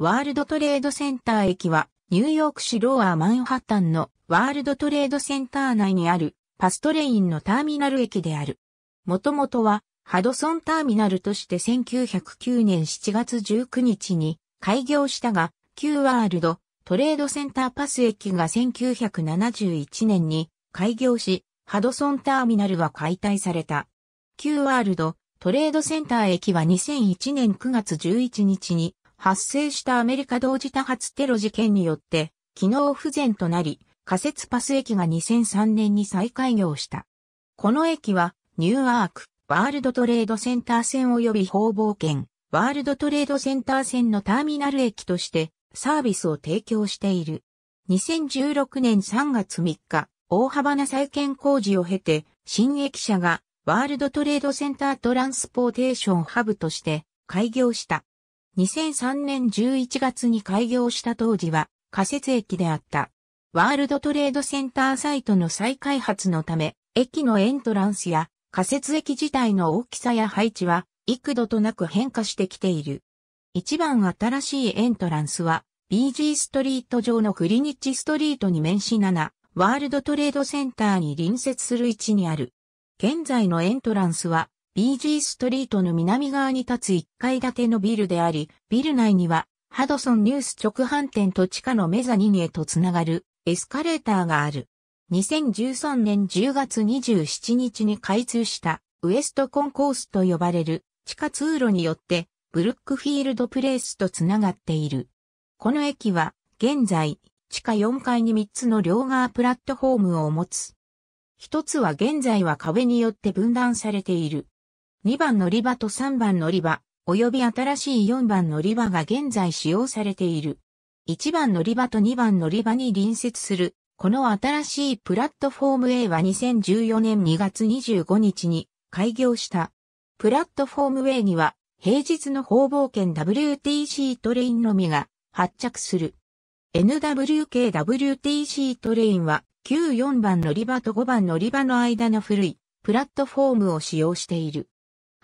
ワールドトレードセンター駅は、ニューヨーク市ローアーマンハッタンのワールドトレードセンター内にあるパストレインのターミナル駅である。もともとはハドソンターミナルとして1909年7月19日に開業したが、旧ワールドトレードセンターパス駅が1971年に開業し、ハドソンターミナルは解体された。旧ワールドトレードセンター駅は2001年9月11日に発生したアメリカ同時多発テロ事件によって、機能不全となり、仮設パス駅が2003年に再開業した。この駅は、ニューアーク、ワールドトレードセンター線及び方々圏、ワールドトレードセンター線のターミナル駅として、サービスを提供している。2016年3月3日、大幅な再建工事を経て、新駅舎がワールドトレードセンタートランスポーテーションハブとして開業した。2003年11月に開業した当時は仮設駅であった。ワールドトレードセンターサイトの再開発のため、駅のエントランスや仮設駅自体の大きさや配置は幾度となく変化してきている。一番新しいエントランスは BG ストリート上のクリニッチストリートに面し7、ワールドトレードセンターに隣接する位置にある。現在のエントランスは BG ストリートの南側に立つ1階建てのビルであり、ビル内にはハドソンニュース直販店と地下のメザニニへとつながるエスカレーターがある。2013年10月27日に開通したウエストコンコースと呼ばれる地下通路によってブルックフィールドプレイスとつながっている。この駅は現在地下4階に3つの両側プラットフォームを持つ。一つは現在は壁によって分断されている。2番乗り場と3番乗り場、及び新しい4番乗り場が現在使用されている。1番乗り場と2番乗り場に隣接する、この新しいプラットフォーム A は2014年2月25日に開業した。プラットフォーム A には、平日の方々券 WTC トレインのみが発着する。NWKWTC トレインは、旧4番乗り場と5番乗り場の間の古いプラットフォームを使用している。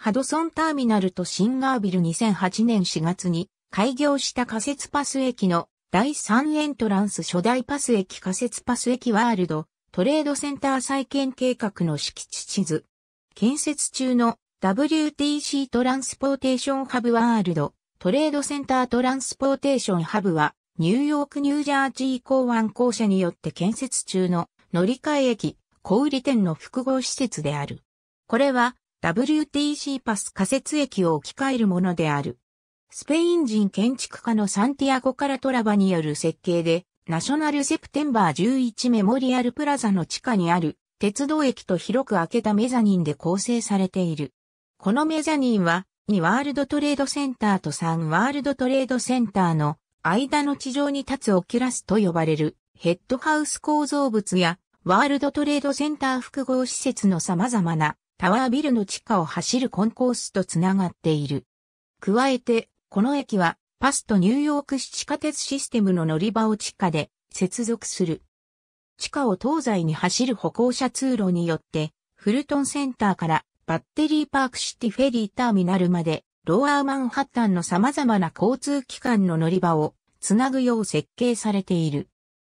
ハドソンターミナルとシンガービル2008年4月に開業した仮設パス駅の第3エントランス初代パス駅仮設パス駅ワールドトレードセンター再建計画の敷地地図。建設中の WTC トランスポーテーションハブワールドトレードセンタートランスポーテーションハブはニューヨークニュージャージー港湾公社によって建設中の乗り換え駅小売店の複合施設である。これは WTC パス仮設駅を置き換えるものである。スペイン人建築家のサンティアゴ・カラトラバによる設計で、ナショナルセプテンバー11メモリアルプラザの地下にある鉄道駅と広く開けたメザニンで構成されている。このメザニンは2ワールドトレードセンターと3ワールドトレードセンターの間の地上に立つオキュラスと呼ばれるヘッドハウス構造物やワールドトレードセンター複合施設の様々なタワービルの地下を走るコンコースとつながっている。加えて、この駅はパスとニューヨーク市地下鉄システムの乗り場を地下で接続する。地下を東西に走る歩行者通路によって、フルトンセンターからバッテリーパークシティフェリーターミナルまで、ロアーマンハッタンの様々な交通機関の乗り場をつなぐよう設計されている。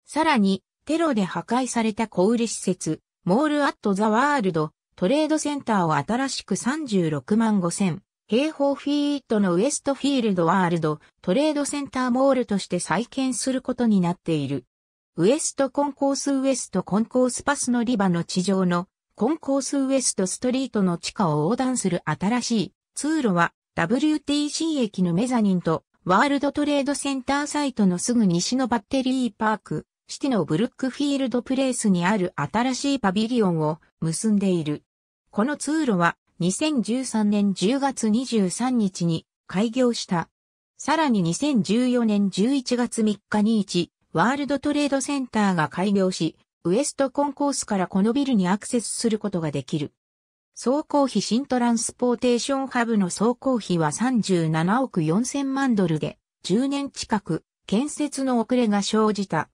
さらに、テロで破壊された小売施設、モールアットザワールドトレードセンターを新しく36万5千平方フィートのウエストフィールドワールドトレードセンターモールとして再建することになっている。ウエストコンコースウエストコンコースパスのリバの地上のコンコースウエストストリートの地下を横断する新しい通路は WTC 駅のメザニンとワールドトレードセンターサイトのすぐ西のバッテリーパークシティのブルックフィールドプレイスにある新しいパビリオンを結んでいる。この通路は2013年10月23日に開業した。さらに2014年11月3日に1、ワールドトレードセンターが開業し、ウエストコンコースからこのビルにアクセスすることができる。総工費新トランスポーテーションハブの総工費は37億4000万ドルで、10年近く建設の遅れが生じた。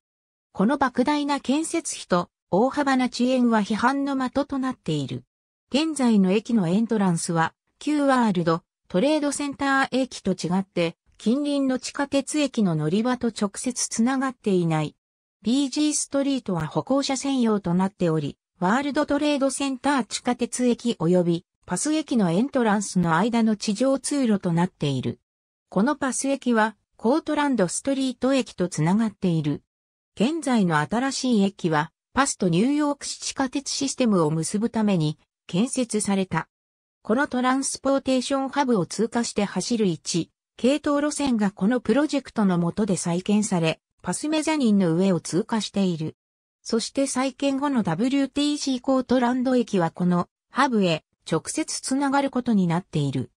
この莫大な建設費と大幅な遅延は批判の的となっている。現在の駅のエントランスは、旧ワールド、トレードセンター駅と違って、近隣の地下鉄駅の乗り場と直接つながっていない。BG ストリートは歩行者専用となっており、ワールドトレードセンター地下鉄駅及びパス駅のエントランスの間の地上通路となっている。このパス駅はコートランドストリート駅とつながっている。現在の新しい駅は、パスとニューヨーク市地下鉄システムを結ぶために建設された。このトランスポーテーションハブを通過して走る1、系統路線がこのプロジェクトの下で再建され、パスメザニンの上を通過している。そして再建後の WTC コートランド駅はこのハブへ直接つながることになっている。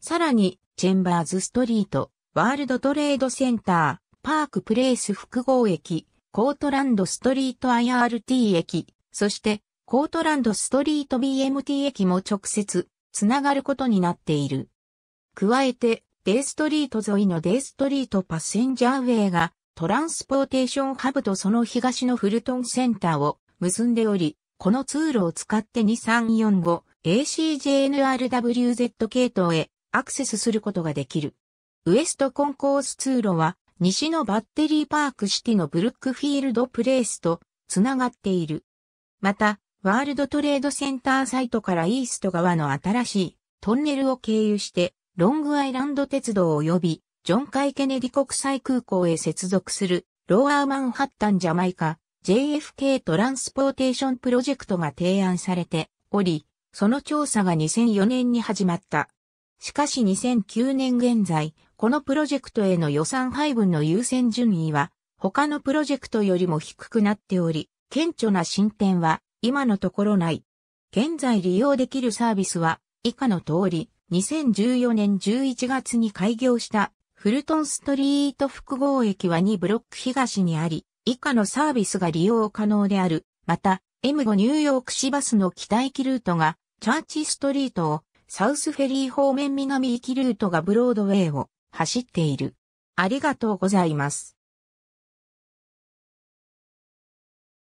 さらに、チェンバーズストリート、ワールドトレードセンター、パークプレイス複合駅、コートランドストリート IRT 駅、そしてコートランドストリート BMT 駅も直接つながることになっている。加えて、デイストリート沿いのデイストリートパッセンジャーウェイがトランスポーテーションハブとその東のフルトンセンターを結んでおり、この通路を使って2345 ACJNRWZ 系統へアクセスすることができる。ウエストコンコース通路は西のバッテリーパークシティのブルックフィールドプレイスとつながっている。また、ワールドトレードセンターサイトからイースト側の新しいトンネルを経由して、ロングアイランド鉄道及び、ジョン・カイ・ケネディ国際空港へ接続する、ローアーマンハッタン・ジャマイカ、JFK トランスポーテーションプロジェクトが提案されており、その調査が2004年に始まった。しかし2009年現在、このプロジェクトへの予算配分の優先順位は、他のプロジェクトよりも低くなっており、顕著な進展は今のところない。現在利用できるサービスは以下の通り、2014年11月に開業したフルトンストリート複合駅は2ブロック東にあり、以下のサービスが利用可能である。また、M5 ニューヨーク市バスの北行きルートがチャーチストリートを、サウスフェリー方面南行きルートがブロードウェイを、走っている。ありがとうございます。